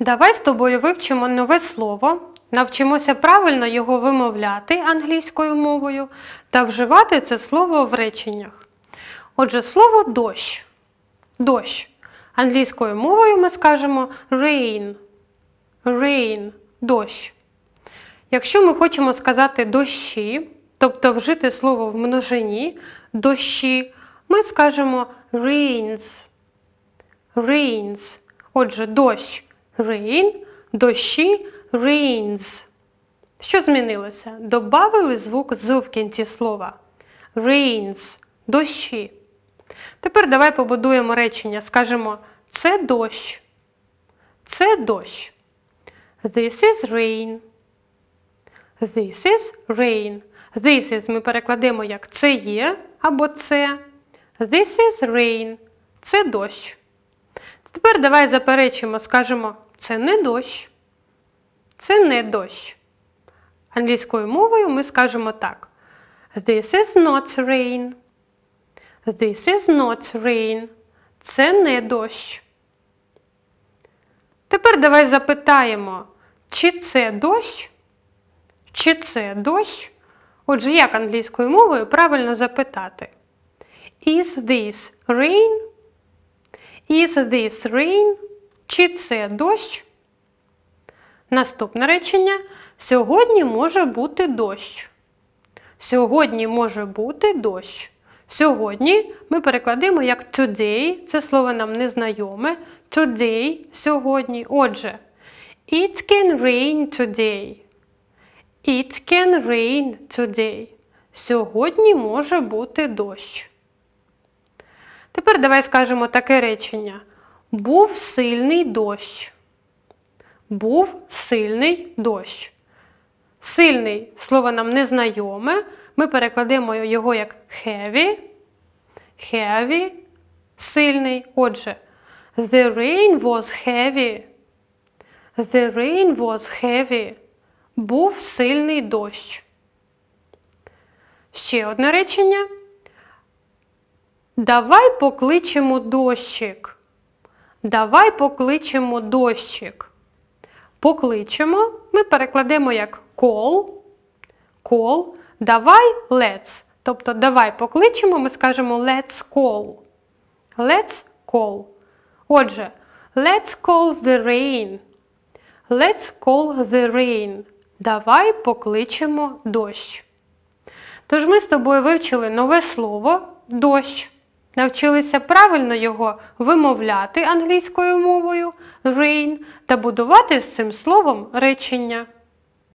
Давай з тобою вивчимо нове слово, навчимося правильно його вимовляти англійською мовою та вживати це слово в реченнях. Отже, слово дощ. Дощ. Англійською мовою ми скажемо rain. Rain дощ. Якщо ми хочемо сказати дощі, тобто вжити слово в множині дощі, ми скажемо rains. Rains. Отже, дощ. Rain до she reigns. Що змінилося? Добавили звук з в кінці слова. Rains дощі. Тепер давай побудуємо речення. Скажемо це дощ. Це дощ. This is rain. This is rain. This is ми перекладемо як це є або це. This is rain. Це дощ. Тепер давай заперечимо, скажемо це не дощ. Це не дощ. Англійською мовою ми скажемо так. This is not rain. This is not rain. Це не дощ. Тепер давай запитаємо, чи це дощ? Чи це дощ? Отже, як англійською мовою правильно запитати? Is this rain? Is this rain? Чи це дощ? Наступне речення. Сьогодні може бути дощ. Сьогодні може бути дощ. Сьогодні ми перекладемо як today, це слово нам незнайоме. Today сьогодні. Отже, It can rain today. It can rain today. Сьогодні може бути дощ. Тепер давай скажемо таке речення. Був сильний дощ. Був сильний дощ. Сильний слово нам незнайоме. Ми перекладемо його як heavy. Heavy сильний. Отже, the rain was heavy. The rain was heavy. Був сильний дощ. Ще одне речення. Давай покличемо дощик. Давай покличемо дощик. Покличемо, ми перекладемо як call. Call. Давай let's. Тобто давай покличемо, ми скажемо let's call. Let's call. Отже, let's call the rain. Let's call the rain. Давай покличемо дощ. Тож ми з тобою вивчили нове слово дощ навчилися правильно його вимовляти англійською мовою rain та будувати з цим словом речення.